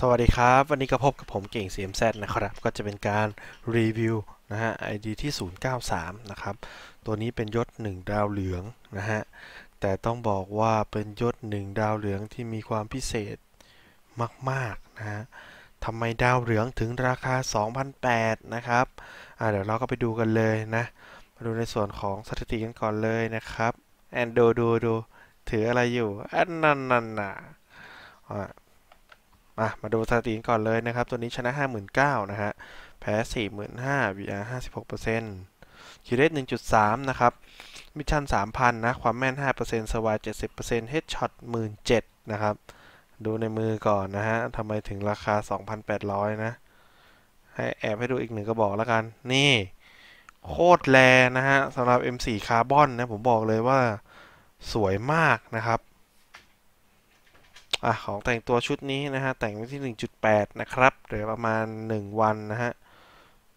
สวัสดีครับวันนี้ก็พบกับผมเก่ง CMZ นะครับก็จะเป็นการรีวิวนะฮะ ID ที่ 093นะครับตัวนี้เป็นยศ1ดาวเหลืองนะฮะแต่ต้องบอกว่าเป็นยศ1ดาวเหลืองที่มีความพิเศษมากๆนะฮะทำไมดาวเหลืองถึงราคา2,008นะครับเดี๋ยวเราก็ไปดูกันเลยนะมาดูในส่วนของสถิติกันก่อนเลยนะครับแอนดูดูดูถืออะไรอยู่อันนันนันน่ะมามาดูสถิติก่อนเลยนะครับ ตัวนี้ชนะ 59,000นะฮะแพ้45,000 VR 56%คิวเรท1.3 นะครับ มิชชั่น 3,000 นะ ความแม่น 5%สวาย70%เฮดช็อต17,000นะครับ ดูในมือก่อนนะฮะทำไมถึงราคา 2,800 นะ ให้แอบให้ดูอีกหนึ่งกระบอกแล้วกัน นี่โคตรแงนะฮะสำหรับ M4 คาร์บอนนะผมบอกเลยว่าสวยมากนะครับอของแต่งตัวชุดนี้นะฮะแต่งไว้ที่ 1.8 นะครับเหลือประมาณ 1 วันนะฮะ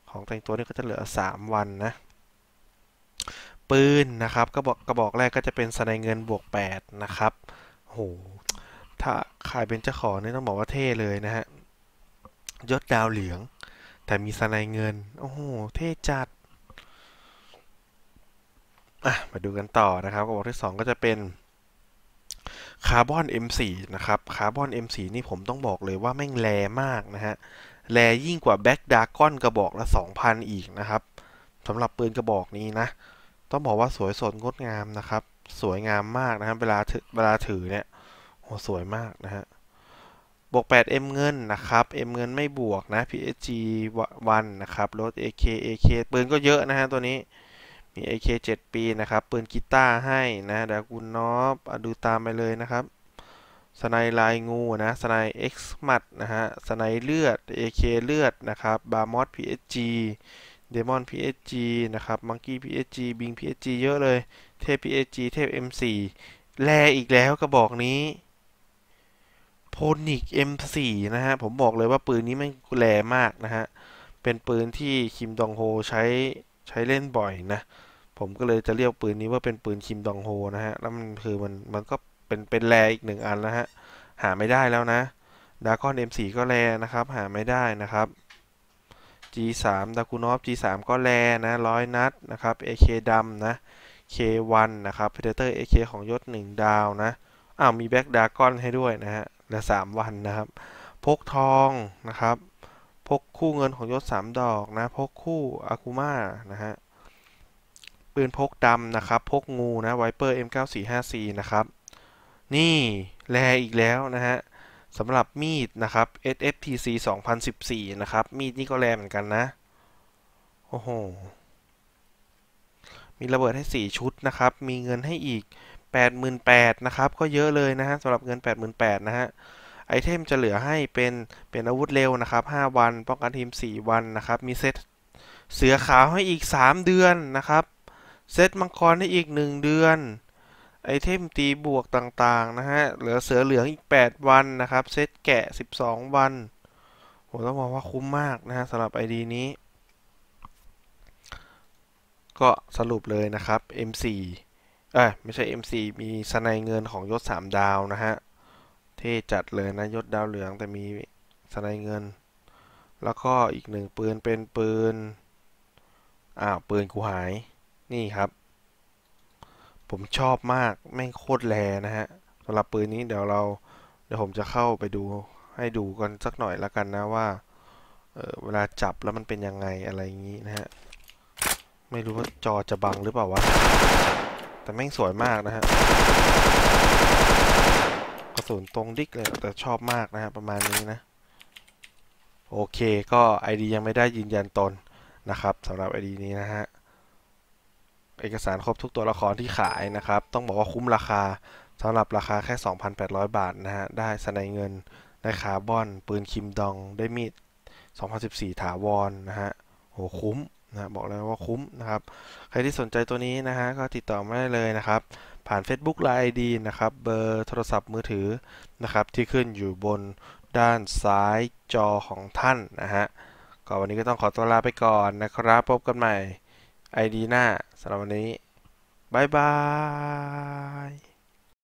ของแต่งตัวนี้ก็จะเหลือ 3 วันนะปืนนะครับกระบอกกระบอกแรกก็จะเป็นสไนเงินบวก 8 นะครับโหถ้าขายเป็นเจ้าของนี่ต้องบอกว่าเท่เลยนะฮะยศดาวเหลือง แต่มีสไนเงิน โอ้โห เท่จัดอ่ะมาดูกันต่อนะครับกระบอกที่ 2 ก็จะเป็นคาร์บอน M4 นะครับ คาร์บอน M4 นี่ผมต้องบอกเลยว่าแม่งแรงมากนะฮะ แรงยิ่งกว่าแบ็กดาก้อนกระบอกละ2,000 อีกนะครับ สำหรับปืนกระบอกนี้นะ ต้องบอกว่าสวยสดงดงามนะครับ สวยงามมากนะครับเวลาเวลาถือเนี่ย โอ้ สวยมากนะฮะ บวก8 M เงินนะครับ M เงินไม่บวกนะ PSG 1นะครับ รถ AK AK ปืนก็เยอะนะฮะตัวนี้มี AK 7 ปี นะครับปืนกีตาร์ให้ นะดากุนนอฟดูตามไปเลยนะครับสไนลายงู นะสไนเอ็กซ์มัด นะฮะสไนเลือด AK เลือด นะครับบาร์มอส PSG เดมอน PSG นะครับมังกี้ PSG บิง PSG เยอะเลย เทพ PSG เทพ M4 แลอีกแล้วกระบอกนี้ โพนิก M4 นะฮะผมบอกเลยว่าปืนนี้มันแลมากนะฮะเป็นปืนที่คิมดองโฮใช้ใช้เล่นบ่อยนะ ผมก็เลยจะเรียกปืนนี้ว่าเป็นปืนคิมดองโฮนะฮะ แล้วมันคือมันมันก็เป็นเป็นแรอีกหนึ่งอันแล้วฮะ หาไม่ได้แล้วนะ ดารกคอน M4 ก็แรนะครับ หาไม่ได้นะครับ G3 ดากูนอฟ G3 ก็แรนะ ร้อยนัดนะครับ AK ดำนะ K1 นะครับ Predator AK ของยศ1ดาวนะ อ้าว มีแบ็กดารกคอนให้ด้วยนะฮะและ 3 วันนะครับ พกทองนะครับพกคู่เงินของยศ3ดอกนะพกคู่อากุมานะฮะปืนพกดำนะครับพกงูนะไวเปอร์ M945C นะครับ นี่แลอีกแล้วนะฮะสำหรับมีดนะครับ s f t c 2014 นะครับ มีดนี่ก็แลเหมือนกันนะ โอ้โห มีระเบิดให้ 4 ชุดนะครับ มีเงินให้อีก 88,000นะครับ ก็เยอะเลยนะฮะสำหรับเงิน 88,000นะฮะไอเทมจะเหลือให้เป็นเป็นอาวุธเร็วนะครับ 5 วัน ป้องกันทีม 4 วันนะครับ มีเซตเสือขาวให้อีก 3 เดือนนะครับ เซตมังกรให้อีก 1 เดือน ไอเทมตีบวกต่างๆนะฮะ เหลือเสือเหลืองอีก 8 วันนะครับ เซตแกะ 12 วันผมต้องบอกว่าคุ้มมากนะฮะสำหรับไอดีนี้ ก็สรุปเลยนะครับ M4 เอ้ยไม่ใช่ M4 มีสนายเงินของยศ 3 ดาวนะฮะเท่จัดเลยนะยศดาวเหลืองแต่มีสไนเงิน แล้วก็อีกหนึ่งปืนเป็นปืนอ้าวปืนกูหายนี่ครับ ผมชอบมากแม่งโคตรแรนะฮะสำหรับปืนนี้เดี๋ยวเรา เดี๋ยวผมจะเข้าไปดู ให้ดูกันสักหน่อยละกันนะว่าเเวลาจับแล้วมันเป็นยังไงอะไรอย่างนี้นะฮะ ไม่รู้ว่าจอจะบังหรือเปล่าวะ แต่แม่งสวยมากนะฮะระสุนตรงดิกเลย แต่ชอบมากนะฮะประมาณนี้นะ โอเค ก็ ID ยังไม่ได้ยืนยันตนนะครับสำหรับ ID นี้นะฮะเอกสารครบทุกตัวละครที่ขายนะครับ ต้องบอกว่าคุ้มราคาสำหรับราคาแค่ 2,800 บาทนะฮะได้สนเงิน ได้คาร์บอนปืนคิมดองได้มีด2014 ถาวรนนะฮะโหคุ้มนะบอกแล้วว่าคุ้มนะครับใครที่สนใจตัวนี้นะฮะก็ติดต่อมาได้เลยนะครับ ผ่าน Facebook Line ID นะครับเบอร์โทรศัพท์มือถือนะครับที่ขึ้นอยู่บนด้านซ้ายจอของท่านนะฮะก็วันนี้ก็ต้องขอตัวลาไปก่อนนะ ครับพบกันใหม่ ID หน้าสำหรับวันนี้บายบาย